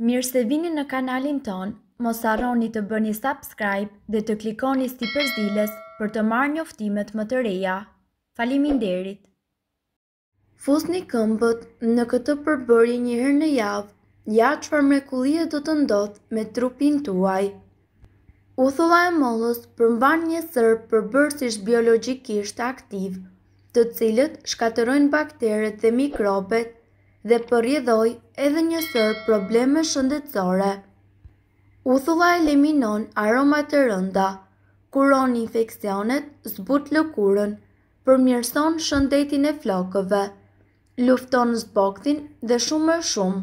Mirë se vini në kanalin ton, mos arroni të bëni subscribe dhe të klikoni si përzdiles për të marrë njoftimet më të reja. Falimin derit! Fusni këmbët në këtë përbërje një herë në javë, ja qëfar mrekulie do të ndodhë me trupin tuaj. Uthola e mollës përmban një sërë përbërësish biologikisht aktiv, të cilët shkaterojnë bakteret dhe mikrobet, dhe përjedhoj edhe njësër probleme shëndetësore. Uthulla eliminon aromat e rënda, kuron infekcionet, zbut lëkurën, përmjërson shëndetin e flokëve, lufton zboktin dhe shumë e shumë,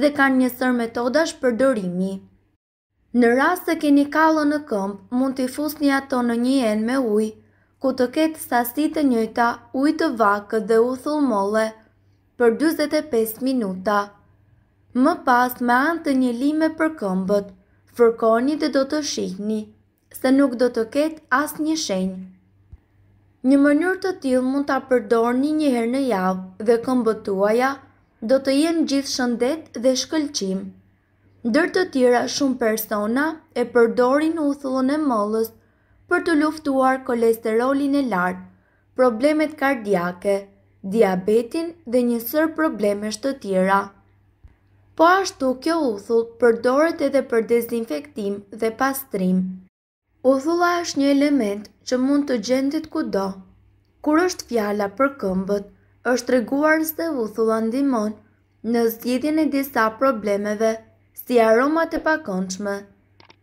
dhe ka njësër metodash për dorimi. Në rrasë të keni kalën në këmpë, mund t'i fusni një ato në një enë me ujë, ku të ketë sasit e njëta të vakë dhe uthull molle, për 25 minuta. Më pas me antë të një lime për këmbët, fërkoni dhe do të shihni, se nuk do të ketë asë një shenjë. Një mënyrë të tilë mund të apërdorni një herë në javë dhe këmbëtuaja do të jenë gjithë shëndet dhe shkëlqim. Dërë të tjera shumë persona e përdorin u thullën e mëllës për të luftuar kolesterolin e lartë, problemet kardiake, diabetin dhe njësër problemesht të tjera. Po ashtu kjo uthull përdoret edhe për dezinfektim dhe pastrim. Uthulla është një element që mund të gjendit kudo. Kur është fjala për këmbët, është reguar se uthulla ndimon në zgjidhjen e disa problemeve, si aromat e pakëndshme,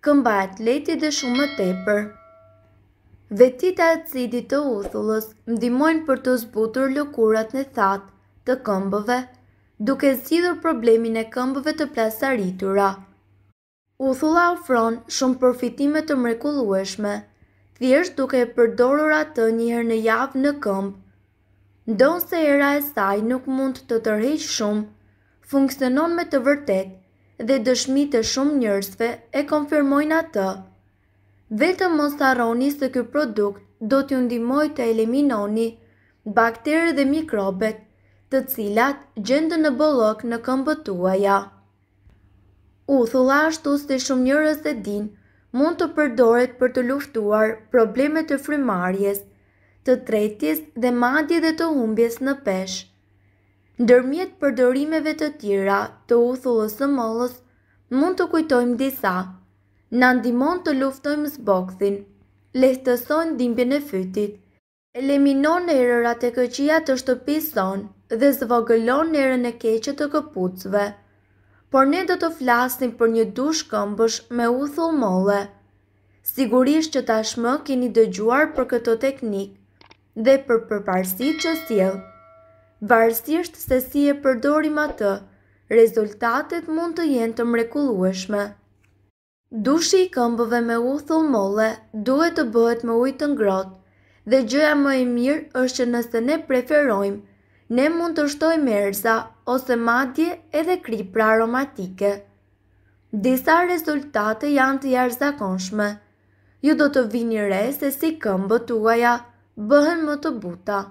këmba atleti dhe shumë të tepër. Vetita e cidit të uthullës mdimojnë për të zbutur lëkurat në thatë të këmbëve, duke zidhur problemin e këmbëve të plasaritura. Uthulla ofron shumë përfitimet të mrekulueshme, thjesht duke e përdorur atë njëherë në javë në këmbë. Ndo se era e saj nuk mund të tërheq shumë, funksionon me të vërtet dhe dëshmi të shumë njërzve e konfirmojnë atë vetëm mos të arroni se kjo produkt do t'ju ndimoj të eliminoni bakterë dhe mikrobet të cilat gjendë në bolok në këmbëtuaja. U thula ashtu se shumë njërës e din mund të përdoret për të luftuar problemet të frimarjes, të tretjes dhe madje dhe të humbjes në pesh. Ndërmjet përdorimeve të tjera të u thullës të mollës, mund të kujtojmë disa, në ndimon të luftojmë zbokthin, lehtësojnë dimbje e fytit, eliminon në erërat e këqia të shtëpison dhe zvogëlon në erën e keqet të këpucve. Por ne do të flasim për një dush këmbësh me uthull molle. Sigurisht që tashmë keni dëgjuar për këto teknik dhe për përparsi që siel. Varsisht se si e përdorim atë, rezultatet mund të jenë të mrekulueshme. Dushi i këmbëve me uthull molle duhet të bëhet me ujtë ngrot, dhe gjëja më i mirë është që nëse ne preferojmë, ne mund të shtojmë erza ose madje edhe kripra aromatike. Disa rezultate janë të jarëzakonshme. Ju do të vini re se si këmbë të uaja bëhen më të buta.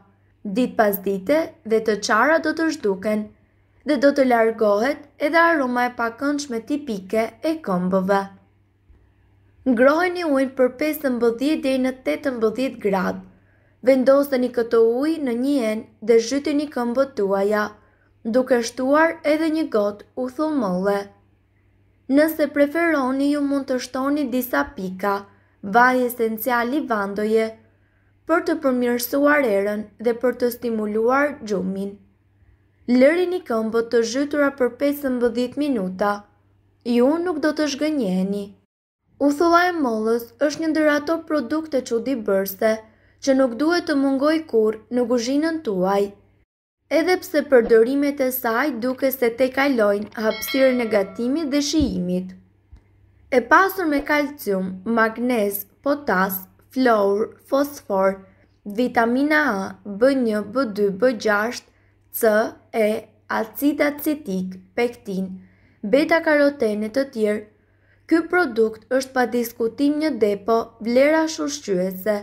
Dit pas dite dhe të qara do të shduken dhe do të largohet edhe aroma e pakëndshme tipike e këmbëve një ujnë për 5-10 dhe në 8-10 gradë. Vendoseni këto ujë në një enë dhe zhyti një këmbë tuaja, duke shtuar edhe një gotë u thumolle. Nëse preferoni ju mund të shtoni disa pika, vaj esenciali vandoje, për të përmirësuar erën dhe për të stimuluar gjumin. Lëri një këmbë të zhytura për 15 minuta, ju nuk do të shgënjeni. Uthulla e mollës është një ndër ato produkte që u di bërse, që nuk duhet të mungoj kur në guzhinën tuaj. Edhe pse përdorimet e saj duke se te kajlojnë hapsirë në gatimit dhe shijimit. E pasur me kalcium, magnez, potas, flor, fosfor, vitamina A, B1, B2, B6, C, E, acid acetik, pektin, beta karotene të tjerë, Ky produkt është pa diskutim një depo vlera shushqyese,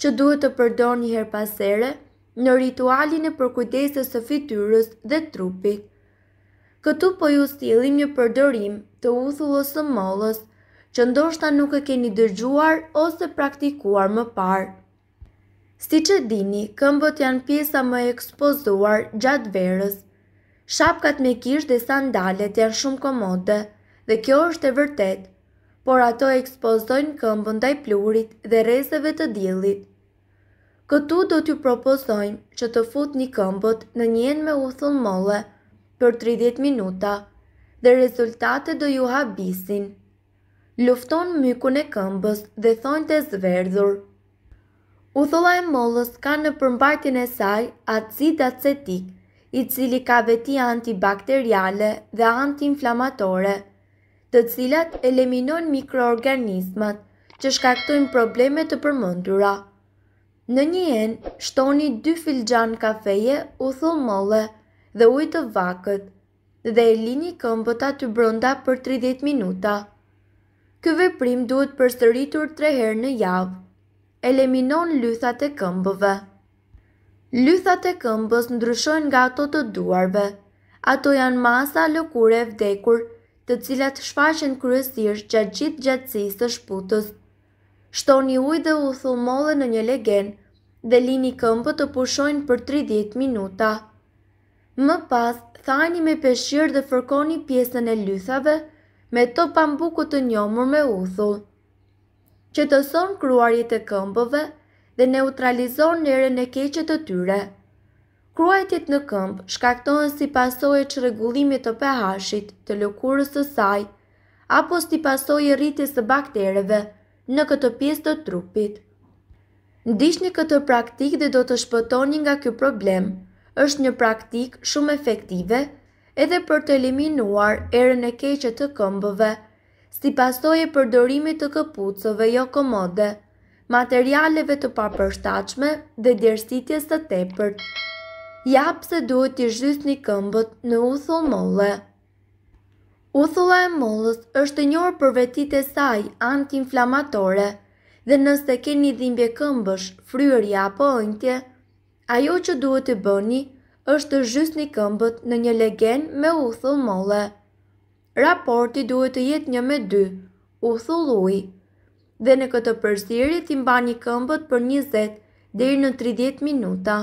që duhet të përdor një her pasere në ritualin e përkujdesës së fityrës dhe trupit. Këtu po ju stilim një përdorim të uthullës së mollës që ndoshta nuk e keni dërgjuar ose praktikuar më parë. Si që dini, këmbët janë pjesa më ekspozuar gjatë verës. Shapkat me kish dhe sandalet janë shumë komode, dhe kjo është e vërtet, por ato ekspozojnë këmbën taj plurit dhe rezeve të djelit. Këtu do t'ju propozojmë që të fut një këmbët në njen me uthull molle për 30 minuta dhe rezultate do ju habisin. Lufton mykun e këmbës dhe thonjë të zverdhur. Uthulla e mollës ka në përmbajtjen e saj acid acetik, i cili ka veti antibakteriale dhe antiinflamatore. inflamatore të cilat eliminojnë mikroorganizmat që shkaktojnë problemet të përmëndura. Në një enë, shtoni 2 filxan kafeje uthull molle dhe ujtë të vakët dhe e lini këmbët aty bronda për 30 minuta. Kë veprim duhet përstëritur 3 herë në javë. Eliminon lythat e këmbëve. Lythat e këmbës ndryshojnë nga ato të duarve. Ato janë masa lëkure e vdekur të cilat shfaqen kryesisht gjatë gjithë gjatësisë së shputës. Shtoni ujë dhe u thumolle në një legen dhe lini këmbët të pushojnë për 30 minuta. Më pas, thani me peshqir dhe fërkoni pjesën e lythave me të pambuku të njomur me uthull. Që të son kruarit e këmbëve dhe neutralizon njëre në keqet të tyre. Kruajtjet në këmbë shkaktohen si e që regullimit të pH-shit të lëkurës të saj, apo si e rritjes të baktereve në këtë pjesë të trupit. Ndish një këtë praktik dhe do të shpëtoni nga kjo problem, është një praktik shumë efektive edhe për të eliminuar erën e keqet të këmbëve, si e përdorimit të këpucëve jo komode, materialeve të papërshtachme dhe djersitjes të tepërt japë se duhet të zhys një këmbët në uthull molle. Uthulla e mollës është njërë për vetit e saj anti-inflamatore dhe nëse keni dhimbje këmbësh, fryërja apo ëngtje, ajo që duhet të bëni është të zhys një këmbët në një legen me uthull molle. Raporti duhet të jetë një me dy, uthull uj, dhe në këtë përstiri t'imba një këmbët për 20 dhe i në 30 minuta.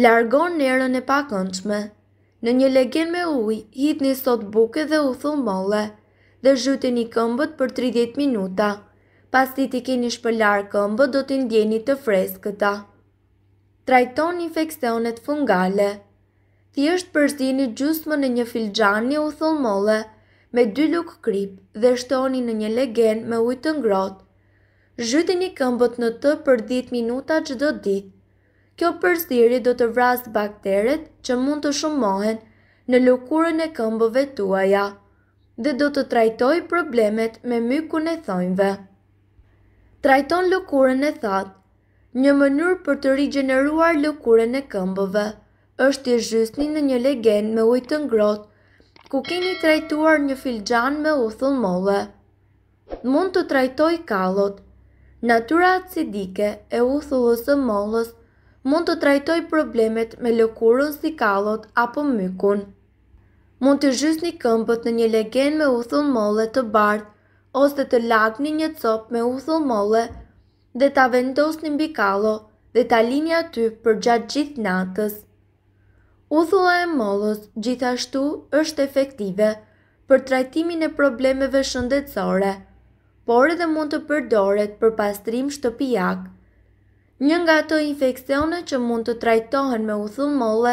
Largon në erën e pakënçme. Në një legjen me uj, hit një sot buke dhe u thumolle dhe zhyti një këmbët për 30 minuta. Pas ti ti keni shpëllar këmbët, do t'i ndjeni të freskëta. Trajton infekcionet fungale. Thjesht përzini gjusmë në një filgjani u thumolle me dy luk krip dhe shtoni në një legjen me uj të ngrot. Zhyti një këmbët në të për 10 minuta që do ditë kjo përstiri do të vrasë bakteret që mund të shumohen në lukurën e këmbëve tuaja dhe do të trajtoj problemet me mykun e thonjve. Trajton lukurën e thatë, një mënyrë për të rigeneruar lukurën e këmbëve, është i zhysni në një legend me ujtë të ku keni trajtuar një filxhan me uthull molle. Mund të trajtoj kallot. Natyra acidike e uthullës së mollës mund të trajtoj problemet me lëkurën si kalot apo mykun. Mund të zhysni këmbët në një legen me uthull molle të bardh, ose të lag një copë me uthull molle dhe ta vendosni mbi kalo dhe ta lini aty për gjatë gjithë natës. Uthulla e mollës gjithashtu është efektive për trajtimin e problemeve shëndetësore, por edhe mund të përdoret për pastrim shtëpijak, Një nga ato infekcione që mund të trajtohen me uthull molle,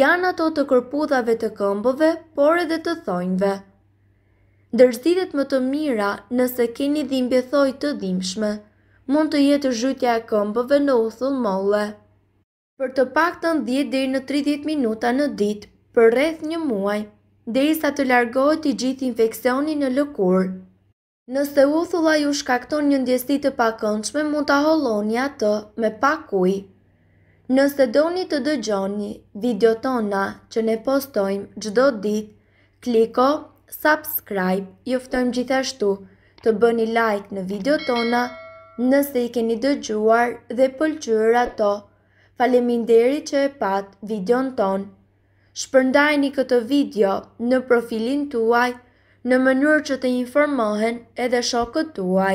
janë ato të kërpudhave të këmbëve, por edhe të thonjve. Dërzitet më të mira nëse keni dhimbje thoj të dhimshme, mund të jetë zhytja e këmbëve në uthull molle. Për të pak të në 10 dhe në 30 minuta në dit, për rreth një muaj, dhe i sa të largohet i gjithë infekcioni në lëkurë. Nëse uthulla ju shkakton një ndjesi të pakëndshme, mund ta holloni atë me pak ujë. Nëse doni të dëgjoni video tona që ne postojmë gjdo dit, kliko subscribe, juftojmë gjithashtu të bëni like në video tona nëse i keni dëgjuar dhe pëlqyër ato. Faleminderi që e pat video në tonë. Shpërndajni këtë video në profilin tuajt, në mënyrë që të informohen edhe shokët tuaj